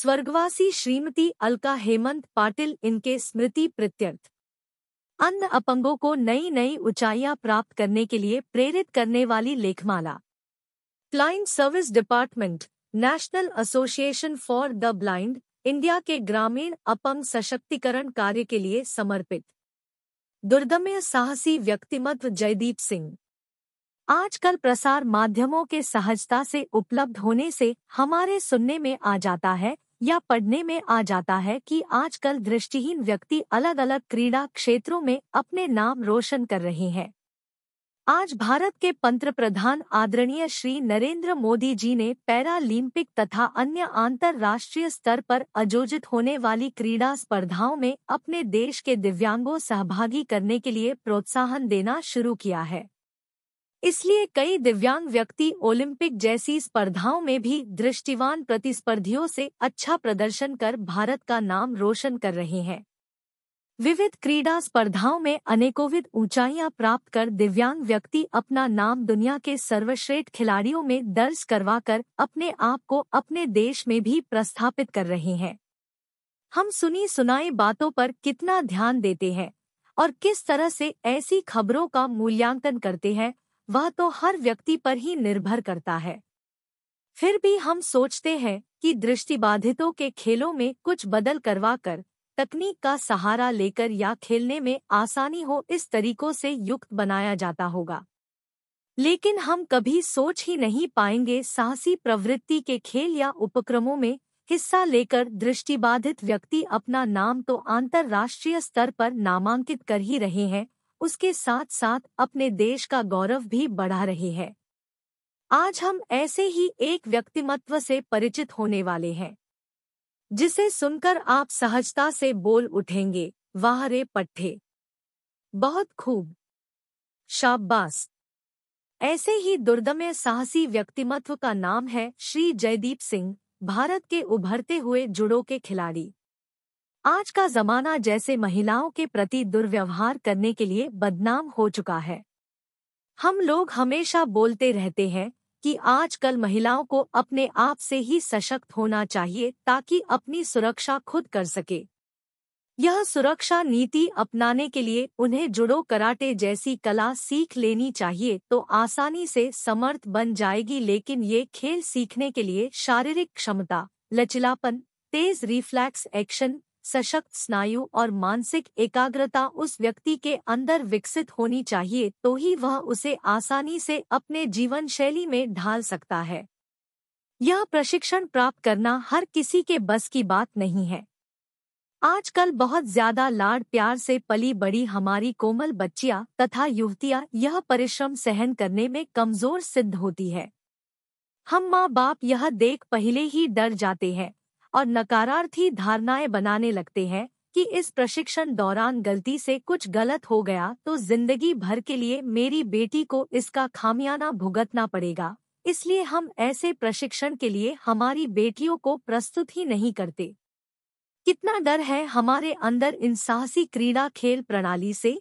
स्वर्गवासी श्रीमती अलका हेमंत पाटिल इनके स्मृति प्रत्यर्थ अन्य अपंगों को नई नई ऊंचाइयां प्राप्त करने के लिए प्रेरित करने वाली लेखमाला client service department national association for the blind India के ग्रामीण अपंग सशक्तिकरण कार्य के लिए समर्पित दुर्दम्य साहसी व्यक्तिमत्व जयदीप सिंह आजकल प्रसार माध्यमों के सहजता से उपलब्ध होने से हमारे सुनने में आ जाता है या पढ़ने में आ जाता है कि आजकल दृष्टिहीन व्यक्ति अलग अलग क्रीड़ा क्षेत्रों में अपने नाम रोशन कर रहे हैं आज भारत के पंत्र प्रधान आदरणीय श्री नरेंद्र मोदी जी ने पैरालंपिक तथा अन्य अंतर्राष्ट्रीय स्तर पर आयोजित होने वाली क्रीड़ा स्पर्धाओं में अपने देश के दिव्यांगों सहभागी करने के लिए प्रोत्साहन देना शुरू किया है इसलिए कई दिव्यांग व्यक्ति ओलंपिक जैसी स्पर्धाओं में भी दृष्टिवान प्रतिस्पर्धियों से अच्छा प्रदर्शन कर भारत का नाम रोशन कर रहे हैं विविध क्रीडा स्पर्धाओं में अनेकोविध ऊंचाइयां प्राप्त कर दिव्यांग व्यक्ति अपना नाम दुनिया के सर्वश्रेष्ठ खिलाड़ियों में दर्ज करवाकर अपने आप को अपने देश में भी प्रस्थापित कर रहे हैं हम सुनी सुनाई बातों पर कितना ध्यान देते हैं और किस तरह से ऐसी खबरों का मूल्यांकन करते हैं वह तो हर व्यक्ति पर ही निर्भर करता है फिर भी हम सोचते हैं कि दृष्टिबाधितों के खेलों में कुछ बदल करवा कर तकनीक का सहारा लेकर या खेलने में आसानी हो इस तरीकों से युक्त बनाया जाता होगा लेकिन हम कभी सोच ही नहीं पाएंगे साहसी प्रवृत्ति के खेल या उपक्रमों में हिस्सा लेकर दृष्टिबाधित व्यक्ति अपना नाम तो अंतर्राष्ट्रीय स्तर पर नामांकित कर ही रहे हैं उसके साथ साथ अपने देश का गौरव भी बढ़ा रही है आज हम ऐसे ही एक व्यक्तिमत्व से परिचित होने वाले हैं जिसे सुनकर आप सहजता से बोल उठेंगे वाह रे पट्ठे बहुत खूब शाबाश ऐसे ही दुर्दम्य साहसी व्यक्तिमत्व का नाम है श्री जयदीप सिंह भारत के उभरते हुए जुड़ो के खिलाड़ी आज का जमाना जैसे महिलाओं के प्रति दुर्व्यवहार करने के लिए बदनाम हो चुका है हम लोग हमेशा बोलते रहते हैं कि आजकल महिलाओं को अपने आप से ही सशक्त होना चाहिए ताकि अपनी सुरक्षा खुद कर सके यह सुरक्षा नीति अपनाने के लिए उन्हें जुड़ो कराटे जैसी कला सीख लेनी चाहिए तो आसानी से समर्थ बन जाएगी लेकिन ये खेल सीखने के लिए शारीरिक क्षमता लचिलापन तेज रिफ्लैक्स एक्शन सशक्त स्नायु और मानसिक एकाग्रता उस व्यक्ति के अंदर विकसित होनी चाहिए तो ही वह उसे आसानी से अपने जीवन शैली में ढाल सकता है यह प्रशिक्षण प्राप्त करना हर किसी के बस की बात नहीं है आजकल बहुत ज्यादा लाड प्यार से पली बड़ी हमारी कोमल बच्चियां तथा युवतियां यह परिश्रम सहन करने में कमजोर सिद्ध होती है हम माँ बाप यह देख पहले ही डर जाते हैं और नकारार्थी धारणाएं बनाने लगते हैं कि इस प्रशिक्षण दौरान गलती से कुछ गलत हो गया तो जिंदगी भर के लिए मेरी बेटी को इसका खामियाना भुगतना पड़ेगा इसलिए हम ऐसे प्रशिक्षण के लिए हमारी बेटियों को प्रस्तुत ही नहीं करते कितना डर है हमारे अंदर इन साहसी क्रीड़ा खेल प्रणाली से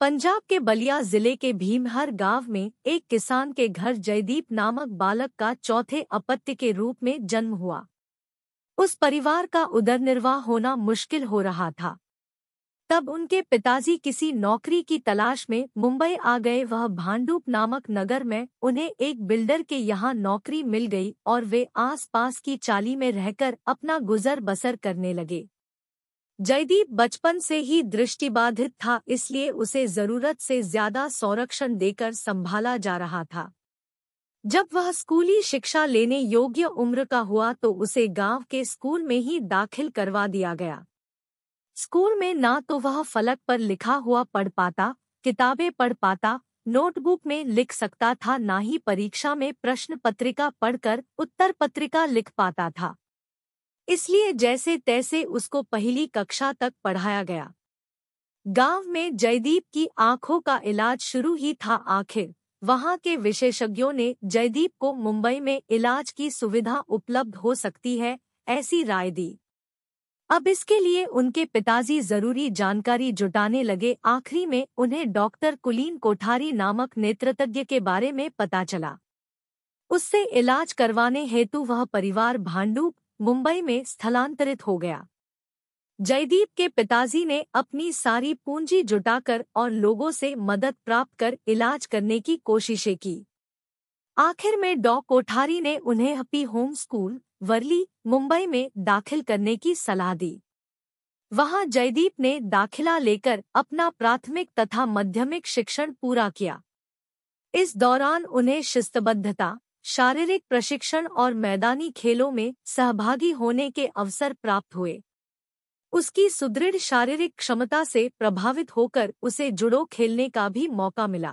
पंजाब के बलिया जिले के भीमहर गांव में एक किसान के घर जयदीप नामक बालक का चौथे अपत्य के रूप में जन्म हुआ उस परिवार का उदर निर्वाह होना मुश्किल हो रहा था तब उनके पिताजी किसी नौकरी की तलाश में मुंबई आ गए वह भांडूप नामक नगर में उन्हें एक बिल्डर के यहाँ नौकरी मिल गई और वे आसपास की चाली में रहकर अपना गुजर बसर करने लगे जयदीप बचपन से ही दृष्टिबाधित था इसलिए उसे जरूरत से ज्यादा संरक्षण देकर संभाला जा रहा था जब वह स्कूली शिक्षा लेने योग्य उम्र का हुआ तो उसे गांव के स्कूल में ही दाखिल करवा दिया गया स्कूल में ना तो वह फलक पर लिखा हुआ पढ़ पाता किताबें पढ़ पाता नोटबुक में लिख सकता था ना ही परीक्षा में प्रश्न पत्रिका पढ़कर उत्तर पत्रिका लिख पाता था इसलिए जैसे तैसे उसको पहली कक्षा तक पढ़ाया गया गांव में जयदीप की आंखों का इलाज शुरू ही था आखिर वहां के विशेषज्ञों ने जयदीप को मुंबई में इलाज की सुविधा उपलब्ध हो सकती है ऐसी राय दी अब इसके लिए उनके पिताजी जरूरी जानकारी जुटाने लगे आखिरी में उन्हें डॉक्टर कुलीन कोठारी नामक नेत्रतज्ञ के बारे में पता चला उससे इलाज करवाने हेतु वह परिवार भांडूप मुंबई में स्थलांतरित हो गया जयदीप के पिताजी ने अपनी सारी पूंजी जुटाकर और लोगों से मदद प्राप्त कर इलाज करने की कोशिशें की आखिर में डॉ कोठारी ने उन्हें happy home school Worli Mumbai में दाखिल करने की सलाह दी वहां जयदीप ने दाखिला लेकर अपना प्राथमिक तथा मध्यमिक शिक्षण पूरा किया इस दौरान उन्हें शिस्तबद्धता शारीरिक प्रशिक्षण और मैदानी खेलों में सहभागी होने के अवसर प्राप्त हुए उसकी सुदृढ़ शारीरिक क्षमता से प्रभावित होकर उसे जुड़ो खेलने का भी मौका मिला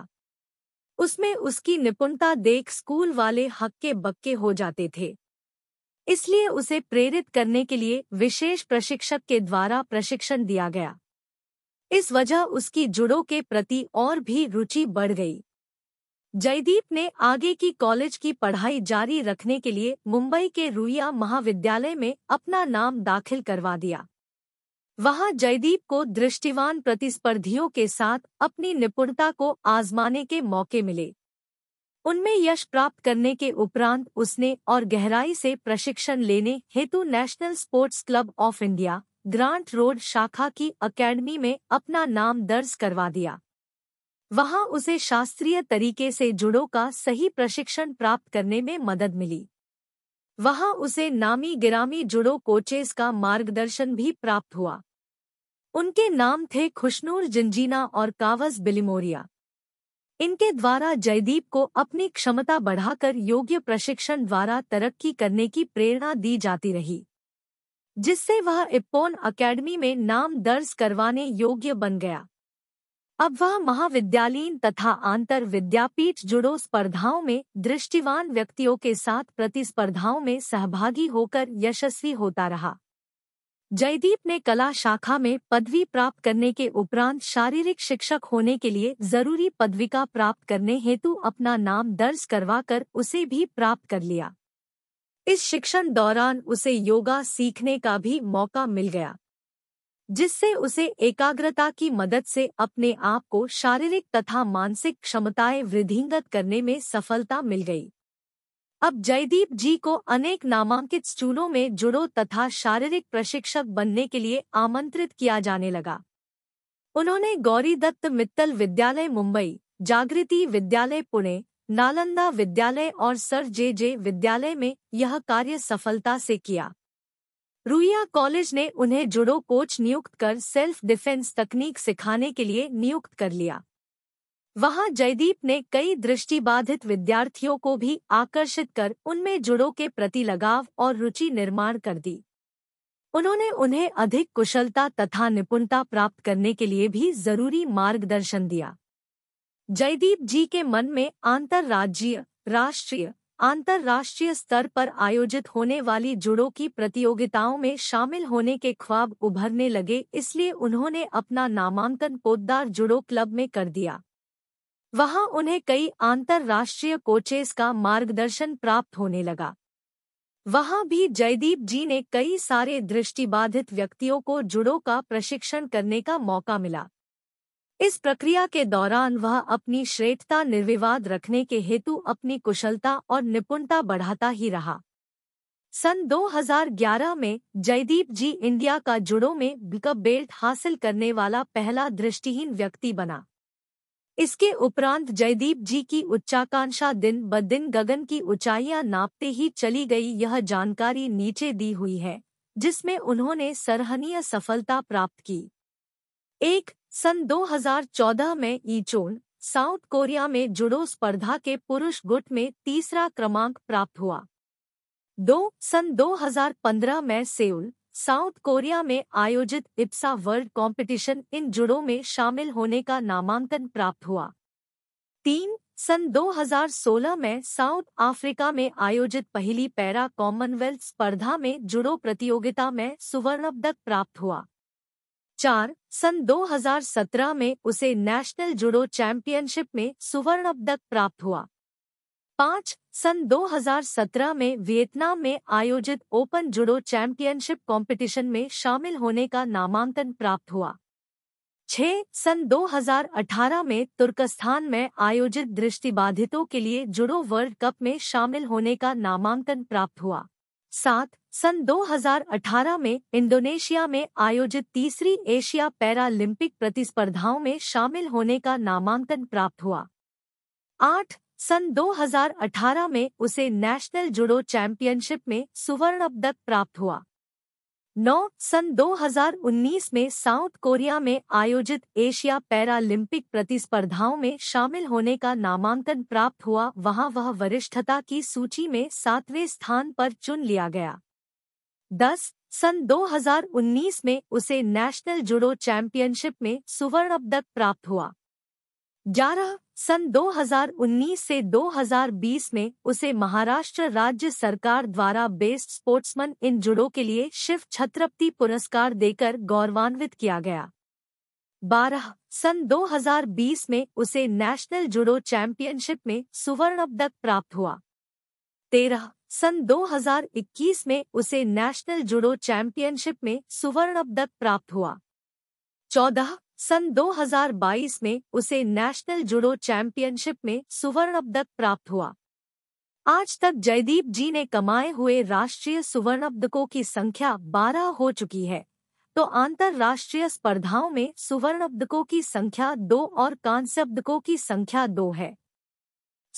उसमें उसकी निपुणता देख स्कूल वाले हक्के बक्के हो जाते थे इसलिए उसे प्रेरित करने के लिए विशेष प्रशिक्षक के द्वारा प्रशिक्षण दिया गया इस वजह उसकी जुड़ो के प्रति और भी रुचि बढ़ गई जयदीप ने आगे की कॉलेज की पढ़ाई जारी रखने के लिए मुंबई के रुईया महाविद्यालय में अपना नाम दाखिल करवा दिया वहां जयदीप को दृष्टिवान प्रतिस्पर्धियों के साथ अपनी निपुणता को आजमाने के मौके मिले उनमें यश प्राप्त करने के उपरांत उसने और गहराई से प्रशिक्षण लेने हेतु national sports club of India grant road शाखा की अकेडमी में अपना नाम दर्ज करवा दिया वहां उसे शास्त्रीय तरीके से जुड़ो का सही प्रशिक्षण प्राप्त करने में मदद मिली वहां उसे नामी गिरामी जुड़ो कोचेस का मार्गदर्शन भी प्राप्त हुआ उनके नाम थे खुशनूर जंजीना और कावस बिलिमोरिया इनके द्वारा जयदीप को अपनी क्षमता बढ़ाकर योग्य प्रशिक्षण द्वारा तरक्की करने की प्रेरणा दी जाती रही जिससे वह इप्पोन अकेडमी में नाम दर्ज करवाने योग्य बन गया अब वह महाविद्यालयीन तथा आंतर विद्यापीठ जुड़ो स्पर्धाओं में दृष्टिवान व्यक्तियों के साथ प्रतिस्पर्धाओं में सहभागी होकर यशस्वी होता रहा जयदीप ने कला शाखा में पदवी प्राप्त करने के उपरांत शारीरिक शिक्षक होने के लिए जरूरी पदविका प्राप्त करने हेतु अपना नाम दर्ज करवाकर उसे भी प्राप्त कर लिया इस शिक्षण दौरान उसे योगा सीखने का भी मौका मिल गया जिससे उसे एकाग्रता की मदद से अपने आप को शारीरिक तथा मानसिक क्षमताएं वृद्धिंगत करने में सफलता मिल गई अब जयदीप जी को अनेक नामांकित स्कूलों में जुड़ो तथा शारीरिक प्रशिक्षक बनने के लिए आमंत्रित किया जाने लगा उन्होंने गौरी दत्त मित्तल विद्यालय मुंबई जागृति विद्यालय पुणे नालंदा विद्यालय और सर जे जे विद्यालय में यह कार्य सफलता से किया रुइया कॉलेज ने उन्हें जुड़ो कोच नियुक्त कर सेल्फ डिफेंस तकनीक सिखाने के लिए नियुक्त कर लिया वहां जयदीप ने कई दृष्टिबाधित विद्यार्थियों को भी आकर्षित कर उनमें जुड़ों के प्रति लगाव और रुचि निर्माण कर दी उन्होंने उन्हें अधिक कुशलता तथा निपुणता प्राप्त करने के लिए भी जरूरी मार्गदर्शन दिया जयदीप जी के मन में अंतर्राज्यीय राष्ट्रीय अंतर्राष्ट्रीय स्तर पर आयोजित होने वाली जुड़ों की प्रतियोगिताओं में शामिल होने के ख्वाब उभरने लगे इसलिए उन्होंने अपना नामांकन पोद्दार जुड़ो क्लब में कर दिया वहां उन्हें कई अंतर्राष्ट्रीय कोचेस का मार्गदर्शन प्राप्त होने लगा वहां भी जयदीप जी ने कई सारे दृष्टिबाधित व्यक्तियों को जुड़ो का प्रशिक्षण करने का मौका मिला इस प्रक्रिया के दौरान वह अपनी श्रेष्ठता निर्विवाद रखने के हेतु अपनी कुशलता और निपुणता बढ़ाता ही रहा सन 2011 में जयदीप जी इंडिया का जुड़ो में बिकअप बेल्ट हासिल करने वाला पहला दृष्टिहीन व्यक्ति बना इसके उपरांत जयदीप जी की उच्चाकांक्षा दिन ब दिन गगन की ऊंचाइयां नापते ही चली गई यह जानकारी नीचे दी हुई है जिसमें उन्होंने सराहनीय सफलता प्राप्त की एक सन 2014 में ईचोन साउथ कोरिया में जुडो स्पर्धा के पुरुष गुट में तीसरा क्रमांक प्राप्त हुआ दो सन 2015 में सेउल साउथ कोरिया में आयोजित इप्सा वर्ल्ड कंपटीशन इन जुड़ों में शामिल होने का नामांकन प्राप्त हुआ तीन सन 2016 में साउथ अफ्रीका में आयोजित पहली पैरा कॉमनवेल्थ स्पर्धा में जुड़ो प्रतियोगिता में सुवर्ण पदक प्राप्त हुआ चार सन 2017 में उसे नेशनल जुड़ो चैंपियनशिप में सुवर्ण पदक प्राप्त हुआ पाँच सन 2017 में वियतनाम में आयोजित ओपन जुडो चैंपियनशिप कंपटीशन में शामिल होने का नामांकन प्राप्त हुआ छह सन 2018 में तुर्कस्थान में आयोजित दृष्टिबाधितों के लिए जुडो वर्ल्ड कप में शामिल होने का नामांकन प्राप्त हुआ सात सन 2018 में इंडोनेशिया में आयोजित तीसरी एशिया पैरालंपिक प्रतिस्पर्धाओं में शामिल होने का नामांकन प्राप्त हुआ आठ सन 2018 में उसे नेशनल जुडो चैंपियनशिप में सुवर्ण पदक प्राप्त हुआ नौ सन 2019 में साउथ कोरिया में आयोजित एशिया पैरालंपिक प्रतिस्पर्धाओं में शामिल होने का नामांकन प्राप्त हुआ वहां वह वरिष्ठता की सूची में सातवें स्थान पर चुन लिया गया दस सन 2019 में उसे नेशनल जुडो चैंपियनशिप में सुवर्ण पदक प्राप्त हुआ ग्यारह सन 2019 से 2020 में उसे महाराष्ट्र राज्य सरकार द्वारा बेस्ट स्पोर्ट्समैन इन जुड़ो के लिए शिव छत्रपति पुरस्कार देकर गौरवान्वित किया गया बारह सन 2020 में उसे नेशनल जुड़ो चैंपियनशिप में सुवर्ण पदक प्राप्त हुआ तेरह सन 2021 में उसे नेशनल जुड़ो चैंपियनशिप में सुवर्ण पदक प्राप्त हुआ चौदह सन 2022 में उसे नेशनल जुडो चैंपियनशिप में सुवर्ण पदक प्राप्त हुआ आज तक जयदीप जी ने कमाए हुए राष्ट्रीय सुवर्ण पदकों की संख्या 12 हो चुकी है तो अंतर्राष्ट्रीय स्पर्धाओं में सुवर्ण पदकों की संख्या दो और कांस्य पदकों की संख्या दो है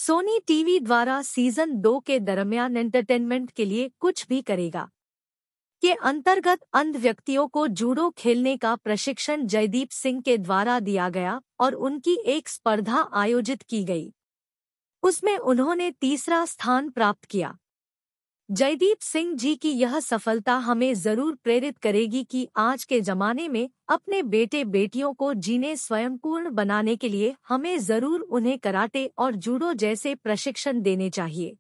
सोनी टीवी द्वारा सीजन दो के दरमियान एंटरटेनमेंट के लिए कुछ भी करेगा के अंतर्गत अंध व्यक्तियों को जूडो खेलने का प्रशिक्षण जयदीप सिंह के द्वारा दिया गया और उनकी एक स्पर्धा आयोजित की गई उसमें उन्होंने तीसरा स्थान प्राप्त किया जयदीप सिंह जी की यह सफलता हमें जरूर प्रेरित करेगी कि आज के जमाने में अपने बेटे बेटियों को जीने स्वयंपूर्ण बनाने के लिए हमें जरूर उन्हें कराटे और जूडो जैसे प्रशिक्षण देने चाहिए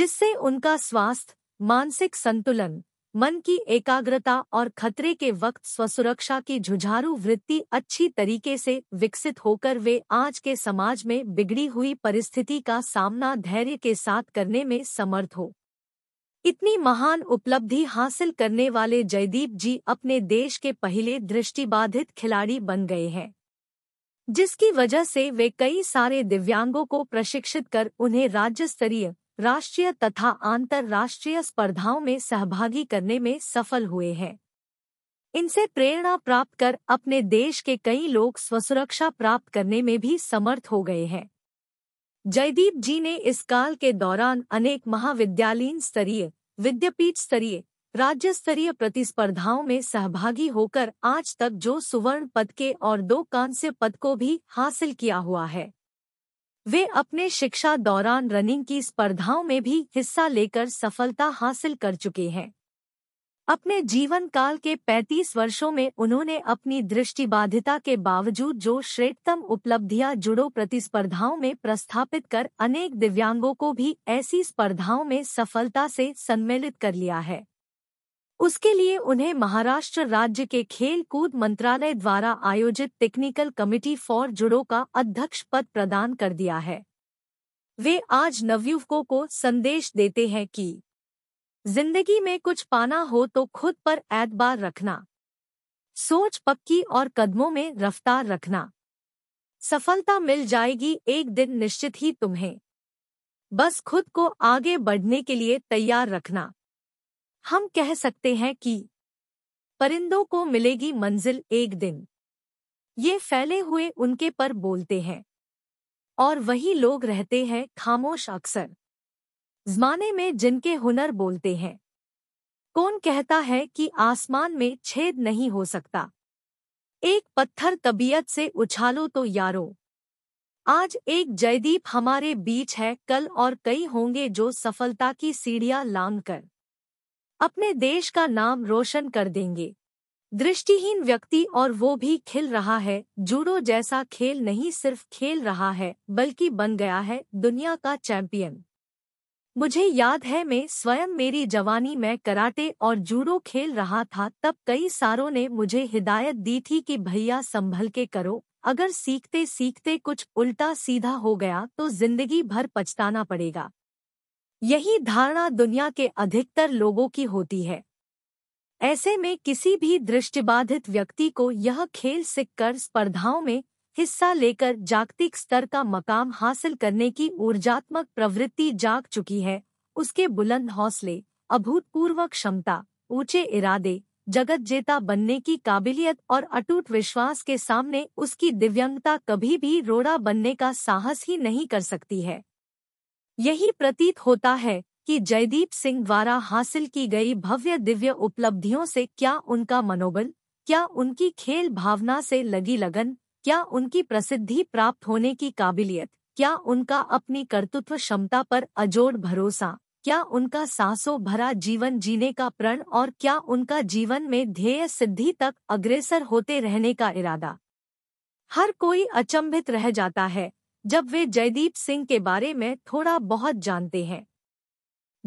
जिससे उनका स्वास्थ्य मानसिक संतुलन मन की एकाग्रता और खतरे के वक्त स्वसुरक्षा की झुझारू वृत्ति अच्छी तरीके से विकसित होकर वे आज के समाज में बिगड़ी हुई परिस्थिति का सामना धैर्य के साथ करने में समर्थ हो इतनी महान उपलब्धि हासिल करने वाले जयदीप जी अपने देश के पहले दृष्टिबाधित खिलाड़ी बन गए हैं जिसकी वजह से वे कई सारे दिव्यांगों को प्रशिक्षित कर उन्हें राज्य स्तरीय राष्ट्रीय तथा अंतर्राष्ट्रीय स्पर्धाओं में सहभागी करने में सफल हुए हैं इनसे प्रेरणा प्राप्त कर अपने देश के कई लोग स्वसुरक्षा प्राप्त करने में भी समर्थ हो गए हैं जयदीप जी ने इस काल के दौरान अनेक महाविद्यालयीन स्तरीय विद्यापीठ स्तरीय राज्य स्तरीय प्रतिस्पर्धाओं में सहभागी होकर आज तक जो सुवर्ण पदके और दो कांस्य पद को भी हासिल किया हुआ है वे अपने शिक्षा दौरान रनिंग की स्पर्धाओं में भी हिस्सा लेकर सफलता हासिल कर चुके हैं अपने जीवन काल के 35 वर्षों में उन्होंने अपनी दृष्टिबाधिता के बावजूद जो श्रेष्ठतम उपलब्धियां जुड़ो प्रतिस्पर्धाओं में प्रस्थापित कर अनेक दिव्यांगों को भी ऐसी स्पर्धाओं में सफलता से सम्मिलित कर लिया है उसके लिए उन्हें महाराष्ट्र राज्य के खेल कूद मंत्रालय द्वारा आयोजित टेक्निकल कमिटी फॉर जुड़ो का अध्यक्ष पद प्रदान कर दिया है वे आज नवयुवकों को संदेश देते हैं कि जिंदगी में कुछ पाना हो तो खुद पर एतबार रखना सोच पक्की और कदमों में रफ्तार रखना सफलता मिल जाएगी एक दिन निश्चित ही तुम्हें बस खुद को आगे बढ़ने के लिए तैयार रखना हम कह सकते हैं कि परिंदों को मिलेगी मंजिल एक दिन ये फैले हुए उनके पर बोलते हैं और वही लोग रहते हैं खामोश अक्सर जमाने में जिनके हुनर बोलते हैं कौन कहता है कि आसमान में छेद नहीं हो सकता एक पत्थर तबीयत से उछालो तो यारो आज एक जयदीप हमारे बीच है कल और कई होंगे जो सफलता की सीढ़ियां लांग कर अपने देश का नाम रोशन कर देंगे दृष्टिहीन व्यक्ति और वो भी खिल रहा है जूडो जैसा खेल नहीं सिर्फ खेल रहा है बल्कि बन गया है दुनिया का चैंपियन मुझे याद है मैं स्वयं मेरी जवानी में कराटे और जूडो खेल रहा था तब कई सारों ने मुझे हिदायत दी थी कि भैया संभल के करो अगर सीखते सीखते कुछ उल्टा सीधा हो गया तो जिंदगी भर पछताना पड़ेगा यही धारणा दुनिया के अधिकतर लोगों की होती है ऐसे में किसी भी दृष्टिबाधित व्यक्ति को यह खेल सीखकर स्पर्धाओं में हिस्सा लेकर जागतिक स्तर का मकाम हासिल करने की ऊर्जात्मक प्रवृत्ति जाग चुकी है उसके बुलंद हौसले अभूतपूर्व क्षमता ऊंचे इरादे जगत जेता बनने की काबिलियत और अटूट विश्वास के सामने उसकी दिव्यंगता कभी भी रोड़ा बनने का साहस ही नहीं कर सकती है यही प्रतीत होता है कि जयदीप सिंह द्वारा हासिल की गई भव्य दिव्य उपलब्धियों से क्या उनका मनोबल क्या उनकी खेल भावना से लगी लगन क्या उनकी प्रसिद्धि प्राप्त होने की काबिलियत क्या उनका अपनी कर्तृत्व क्षमता पर अजोड़ भरोसा क्या उनका सांसों भरा जीवन जीने का प्रण और क्या उनका जीवन में ध्येय सिद्धि तक अग्रेसर होते रहने का इरादा हर कोई अचंभित रह जाता है जब वे जयदीप सिंह के बारे में थोड़ा बहुत जानते हैं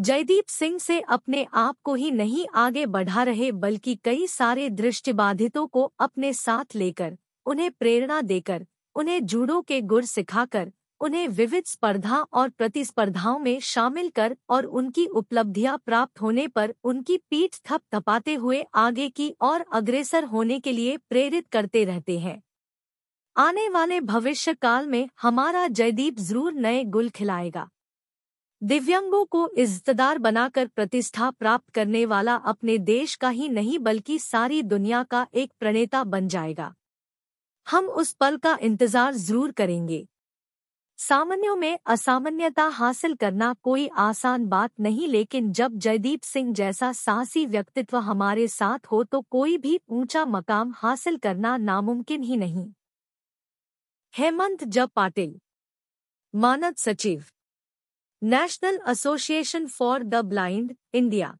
जयदीप सिंह से अपने आप को ही नहीं आगे बढ़ा रहे बल्कि कई सारे दृष्टिबाधितों को अपने साथ लेकर उन्हें प्रेरणा देकर उन्हें जूडो के गुर सिखाकर उन्हें विविध स्पर्धा और प्रतिस्पर्धाओं में शामिल कर और उनकी उपलब्धियां प्राप्त होने पर उनकी पीठ थप थपाते हुए आगे की और अग्रेसर होने के लिए प्रेरित करते रहते हैं आने वाले भविष्य काल में हमारा जयदीप जरूर नए गुल खिलाएगा दिव्यांगों को इज्जतदार बनाकर प्रतिष्ठा प्राप्त करने वाला अपने देश का ही नहीं बल्कि सारी दुनिया का एक प्रणेता बन जाएगा हम उस पल का इंतजार जरूर करेंगे सामान्यों में असामान्यता हासिल करना कोई आसान बात नहीं लेकिन जब जयदीप सिंह जैसा साहसी व्यक्तित्व हमारे साथ हो तो कोई भी ऊंचा मकाम हासिल करना नामुमकिन ही नहीं हेमंत ज पाटिल मानद सचिव national association for the blind India